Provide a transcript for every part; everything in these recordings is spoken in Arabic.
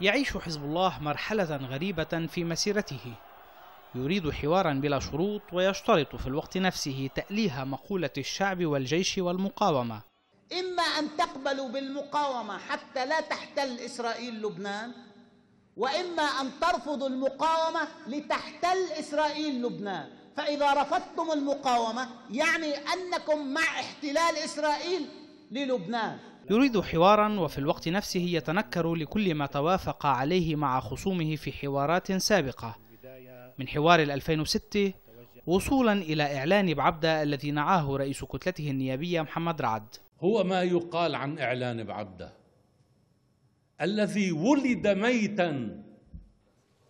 يعيش حزب الله مرحلة غريبة في مسيرته يريد حوارا بلا شروط ويشترط في الوقت نفسه تأليه مقولة الشعب والجيش والمقاومة إما أن تقبلوا بالمقاومة حتى لا تحتل إسرائيل لبنان وإما أن ترفضوا المقاومة لتحتل إسرائيل لبنان فإذا رفضتم المقاومة يعني أنكم مع احتلال إسرائيل للبنان يريد حوارا وفي الوقت نفسه يتنكر لكل ما توافق عليه مع خصومه في حوارات سابقة من حوار 2006 وصولا إلى إعلان بعبدة الذي نعاه رئيس كتلته النيابية محمد رعد هو ما يقال عن إعلان بعبدة الذي ولد ميتا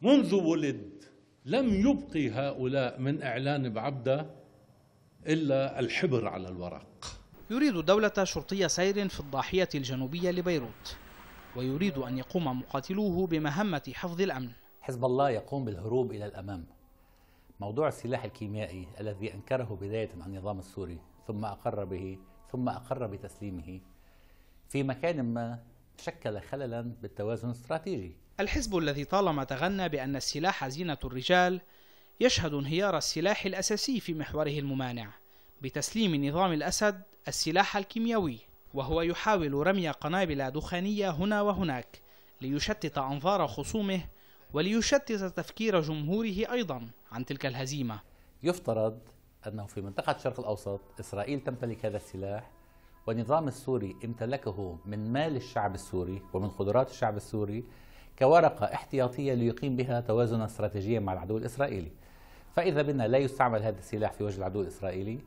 منذ ولد لم يبقي هؤلاء من إعلان بعبدة إلا الحبر على الورق يريد دولة شرطية سير في الضاحية الجنوبية لبيروت ويريد أن يقوم مقاتلوه بمهمة حفظ الأمن حزب الله يقوم بالهروب إلى الأمام موضوع السلاح الكيميائي الذي أنكره بداية النظام السوري ثم أقر به ثم أقر بتسليمه في مكان ما شكل خللا بالتوازن الاستراتيجي الحزب الذي طالما تغنى بأن السلاح زينة الرجال يشهد انهيار السلاح الأساسي في محوره الممانع بتسليم نظام الأسد السلاح الكيميائي وهو يحاول رمي قنابل دخانية هنا وهناك ليشتت أنظار خصومه وليشتت تفكير جمهوره أيضا عن تلك الهزيمة يفترض أنه في منطقة الشرق الأوسط إسرائيل تمتلك هذا السلاح والنظام السوري امتلكه من مال الشعب السوري ومن قدرات الشعب السوري كورقة احتياطية ليقيم بها توازنا استراتيجيا مع العدو الإسرائيلي فإذا بنا لا يستعمل هذا السلاح في وجه العدو الإسرائيلي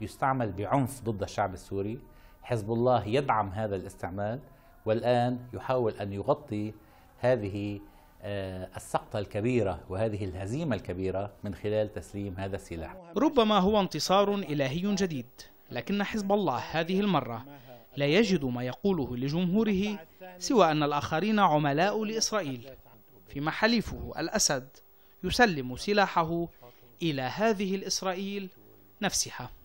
يستعمل بعنف ضد الشعب السوري حزب الله يدعم هذا الاستعمال والآن يحاول أن يغطي هذه آه، السقطة الكبيرة وهذه الهزيمة الكبيرة من خلال تسليم هذا السلاح ربما هو انتصار إلهي جديد لكن حزب الله هذه المرة لا يجد ما يقوله لجمهوره سوى أن الآخرين عملاء لإسرائيل فيما حليفه الأسد يسلم سلاحه إلى هذه الإسرائيل نفسها